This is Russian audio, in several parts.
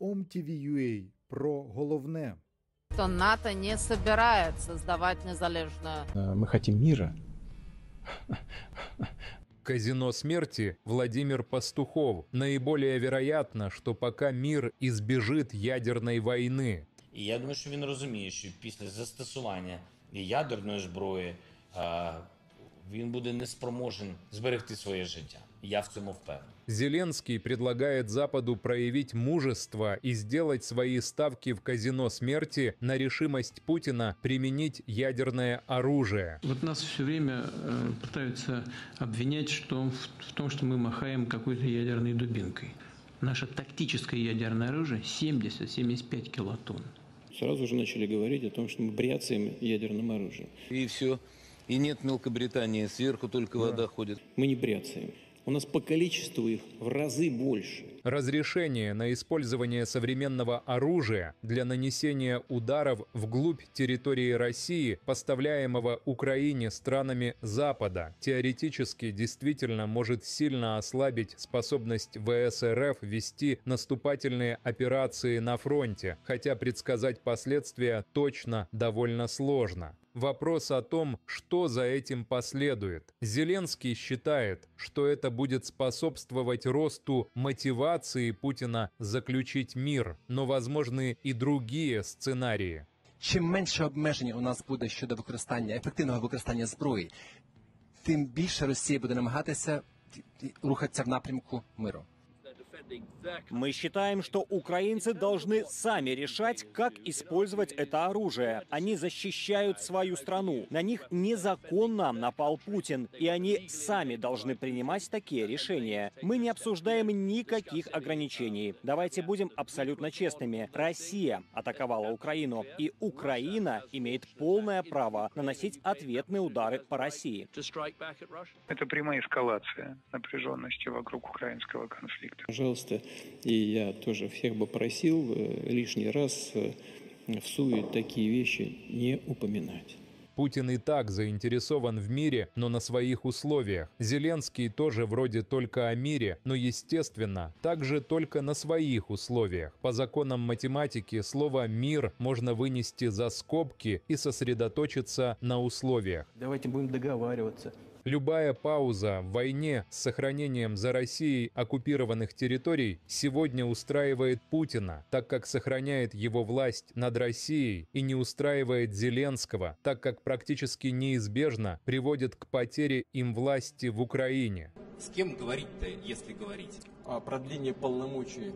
OMTV.ua про головне. То НАТО не собирается сдавать незалежную. Э, мы хотим мира. Казино смерти Владимир Пастухов. Наиболее вероятно, что пока мир избежит ядерной войны. И я думаю, что он розуміє, что после застосування ядерной зброї он а, будет неспроможен зберегти своє життя. Я в цьому впевнений. Зеленский предлагает Западу проявить мужество и сделать свои ставки в казино смерти на решимость Путина применить ядерное оружие. Вот нас все время э, пытаются обвинять что, в, в том, что мы махаем какой-то ядерной дубинкой. Наше тактическое ядерное оружие 70-75 килотонн. Сразу же начали говорить о том, что мы бряцаем ядерным оружием. И все. И нет Мелкобритании, сверху только да. вода ходит. Мы не бряцаем. У нас по количеству их в разы больше. Разрешение на использование современного оружия для нанесения ударов вглубь территории России, поставляемого Украине странами Запада, теоретически действительно может сильно ослабить способность ВСРФ вести наступательные операции на фронте, хотя предсказать последствия точно довольно сложно. Вопрос о том, что за этим последует. Зеленский считает, что это будет способствовать росту мотивации Путина заключить мир, но возможны и другие сценарии. Чем меньше обмежень у нас будет щодо використання ефективного використання зброї, тим більше Росія буде намагатися рухатися в направлении мира. Мы считаем, что украинцы должны сами решать, как использовать это оружие. Они защищают свою страну. На них незаконно напал Путин, и они сами должны принимать такие решения. Мы не обсуждаем никаких ограничений. Давайте будем абсолютно честными. Россия атаковала Украину, и Украина имеет полное право наносить ответные удары по России. Это прямая эскалация напряженности вокруг украинского конфликта. Пожалуйста пожалуйста. И я тоже всех бы просил э, лишний раз э, в суе такие вещи не упоминать. Путин и так заинтересован в мире, но на своих условиях. Зеленский тоже вроде только о мире, но естественно, также только на своих условиях. По законам математики слово «мир» можно вынести за скобки и сосредоточиться на условиях. Давайте будем договариваться, Любая пауза в войне с сохранением за Россией оккупированных территорий сегодня устраивает Путина, так как сохраняет его власть над Россией и не устраивает Зеленского, так как практически неизбежно приводит к потере им власти в Украине. С кем говорить-то, если говорить? о продлении полномочий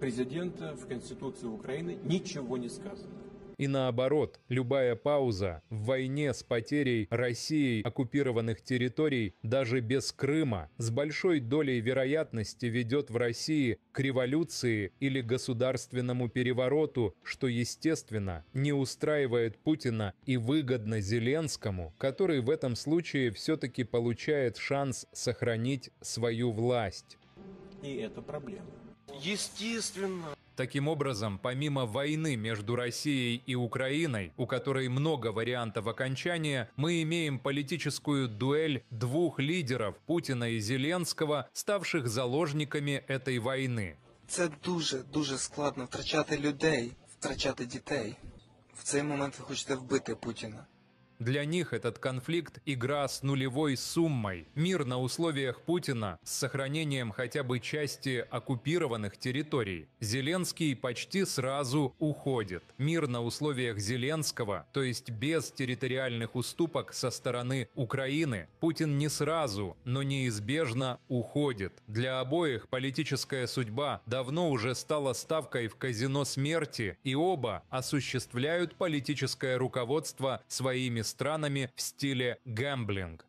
президента в Конституции Украины ничего не сказано. И наоборот, любая пауза в войне с потерей Россией оккупированных территорий даже без Крыма с большой долей вероятности ведет в России к революции или государственному перевороту, что, естественно, не устраивает Путина и выгодно Зеленскому, который в этом случае все-таки получает шанс сохранить свою власть. И это проблема. Естественно, Таким образом, помимо войны между Россией и Украиной, у которой много вариантов окончания, мы имеем политическую дуэль двух лидеров Путина и Зеленского, ставших заложниками этой войны. Это очень, очень сложно втрачати людей, втрачати детей. В цей момент вы хочете убить Путина. Для них этот конфликт – игра с нулевой суммой. Мир на условиях Путина с сохранением хотя бы части оккупированных территорий. Зеленский почти сразу уходит. Мир на условиях Зеленского, то есть без территориальных уступок со стороны Украины, Путин не сразу, но неизбежно уходит. Для обоих политическая судьба давно уже стала ставкой в казино смерти, и оба осуществляют политическое руководство своими странами в стиле гэмблинг.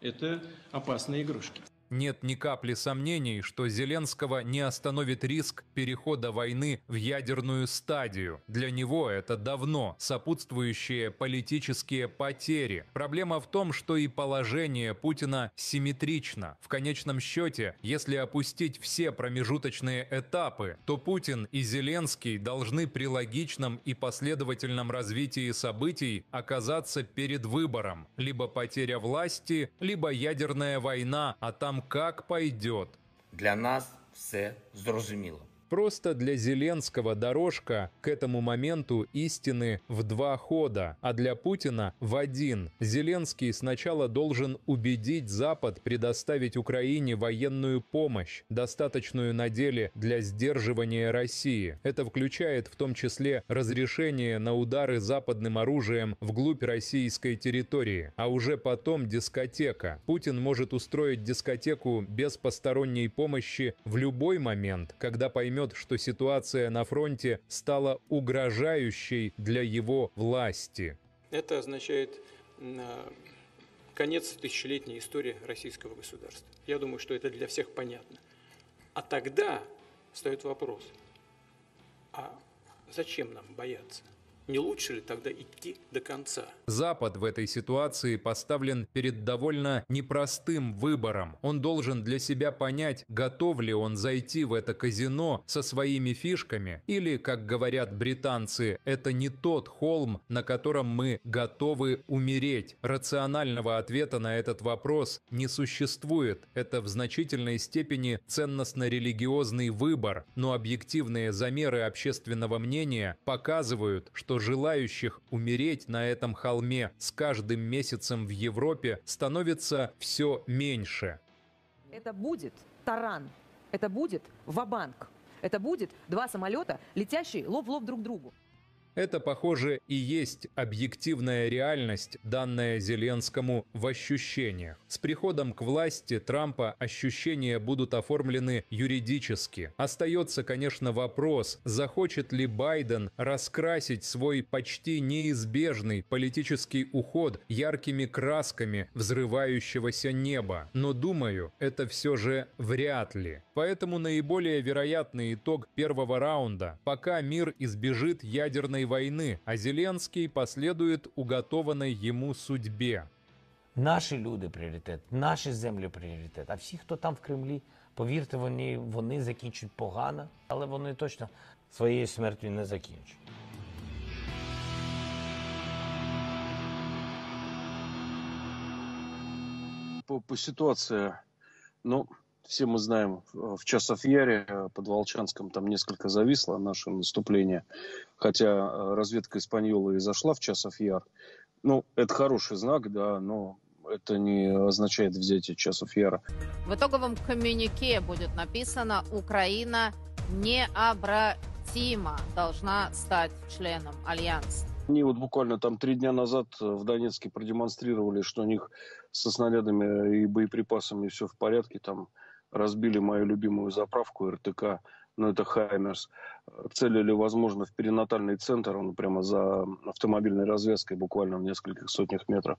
Это опасные игрушки. Нет ни капли сомнений, что Зеленского не остановит риск перехода войны в ядерную стадию. Для него это давно сопутствующие политические потери. Проблема в том, что и положение Путина симметрично. В конечном счете, если опустить все промежуточные этапы, то Путин и Зеленский должны при логичном и последовательном развитии событий оказаться перед выбором. Либо потеря власти, либо ядерная война, а там как пойдет. Для нас все зрозуміло. Просто для Зеленского дорожка к этому моменту истины в два хода, а для Путина в один. Зеленский сначала должен убедить Запад предоставить Украине военную помощь, достаточную на деле для сдерживания России. Это включает в том числе разрешение на удары западным оружием вглубь российской территории, а уже потом дискотека. Путин может устроить дискотеку без посторонней помощи в любой момент, когда поймет, поймет, что ситуация на фронте стала угрожающей для его власти. Это означает э, конец тысячелетней истории российского государства. Я думаю, что это для всех понятно. А тогда встает вопрос, а зачем нам бояться? Не лучше ли тогда идти до конца? Запад в этой ситуации поставлен перед довольно непростым выбором. Он должен для себя понять, готов ли он зайти в это казино со своими фишками, или, как говорят британцы, это не тот холм, на котором мы готовы умереть. Рационального ответа на этот вопрос не существует. Это в значительной степени ценностно-религиозный выбор, но объективные замеры общественного мнения показывают, что желающих умереть на этом холме с каждым месяцем в Европе становится все меньше. Это будет таран, это будет вабанк, это будет два самолета, летящие лоб в лоб друг другу. Это, похоже, и есть объективная реальность, данная Зеленскому в ощущениях. С приходом к власти Трампа ощущения будут оформлены юридически. Остается, конечно, вопрос, захочет ли Байден раскрасить свой почти неизбежный политический уход яркими красками взрывающегося неба. Но думаю, это все же вряд ли. Поэтому наиболее вероятный итог первого раунда, пока мир избежит ядерной войны, а Зеленский последует уготованной ему судьбе. Наши люди приоритет, наши земли приоритет. А всі, кто там в Кремле, повірте, вони, они закінчать погано, але они точно своей смертью не закінчать. По, по ситуации, ну, все мы знаем, э, в Часофьяре э, под Волчанском там несколько зависло наше наступление. Хотя э, разведка Испаньола и зашла в Часофьяр. Ну, это хороший знак, да, но это не означает взятие часов Яра. В итоговом коммюнике будет написано «Украина необратима, должна стать членом Альянса». Они вот буквально там три дня назад в Донецке продемонстрировали, что у них со снарядами и боеприпасами все в порядке, там разбили мою любимую заправку РТК, ну это Хаймерс, целили, возможно, в перинатальный центр, он прямо за автомобильной развязкой, буквально в нескольких сотнях метров.